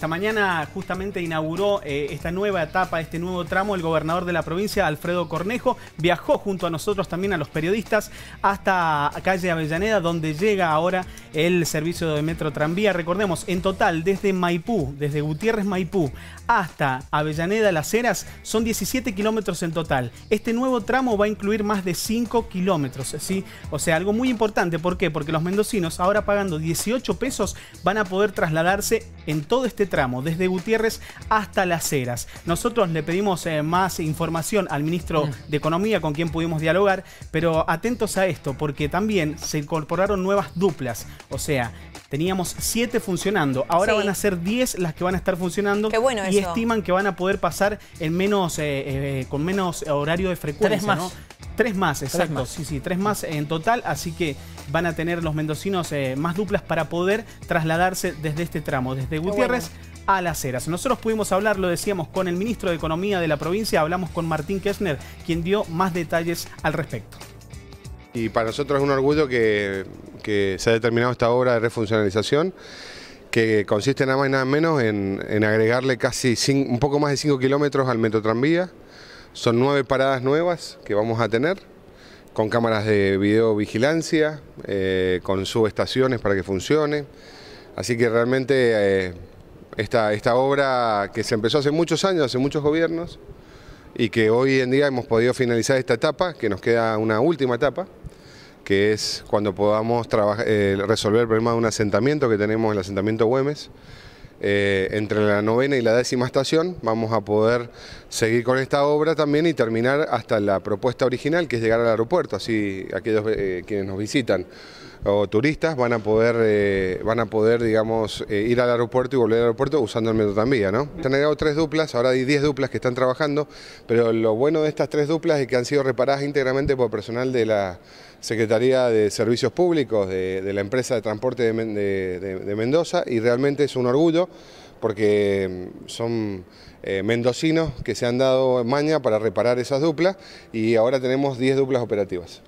Esta mañana justamente inauguró eh, esta nueva etapa, este nuevo tramo, el gobernador de la provincia, Alfredo Cornejo, viajó junto a nosotros también a los periodistas hasta calle Avellaneda, donde llega ahora el servicio de metro tranvía. Recordemos, en total, desde Maipú, desde Gutiérrez Maipú hasta Avellaneda Las Heras, son 17 kilómetros en total. Este nuevo tramo va a incluir más de 5 kilómetros, ¿sí? O sea, algo muy importante, ¿por qué? Porque los mendocinos ahora pagando 18 pesos van a poder trasladarse en todo este tramo, desde Gutiérrez hasta Las Heras. Nosotros le pedimos eh, más información al ministro mm. de Economía con quien pudimos dialogar, pero atentos a esto, porque también se incorporaron nuevas duplas, o sea, Teníamos siete funcionando, ahora van a ser diez las que van a estar funcionando y estiman que van a poder pasar en menos, eh, eh, con menos horario de frecuencia. Tres más, exacto. Sí, sí, tres más en total. Así que van a tener los mendocinos eh, más duplas para poder trasladarse desde este tramo, desde Gutiérrez a Las Heras. Nosotros pudimos hablar, lo decíamos, con el ministro de Economía de la provincia, hablamos con Martín Kessner, quien dio más detalles al respecto. Y para nosotros es un orgullo que, se ha determinado esta obra de refuncionalización que consiste nada más y nada menos en, agregarle casi un poco más de 5 kilómetros al metrotranvía, son nueve paradas nuevas que vamos a tener, con cámaras de videovigilancia, eh, con subestaciones para que funcione. Así que realmente eh, esta, obra que se empezó hace muchos años, hace muchos gobiernos, y que hoy en día hemos podido finalizar esta etapa, que nos queda una última etapa, que es cuando podamos eh, resolver el problema de un asentamiento que tenemos, el asentamiento Güemes, eh, entre la novena y la décima estación vamos a poder seguir con esta obra también y terminar hasta la propuesta original que es llegar al aeropuerto, así aquellos eh, quienes nos visitan o turistas van a poder, eh, van a poder digamos, ir al aeropuerto y volver al aeropuerto usando el metro también, ¿no? Se han tres duplas, ahora hay diez duplas que están trabajando, pero lo bueno de estas tres duplas es que han sido reparadas íntegramente por personal de la Secretaría de Servicios Públicos, de, la empresa de transporte de Mendoza, y realmente es un orgullo porque mm, son eh, mendocinos que se han dado maña para reparar esas duplas y ahora tenemos 10 duplas operativas.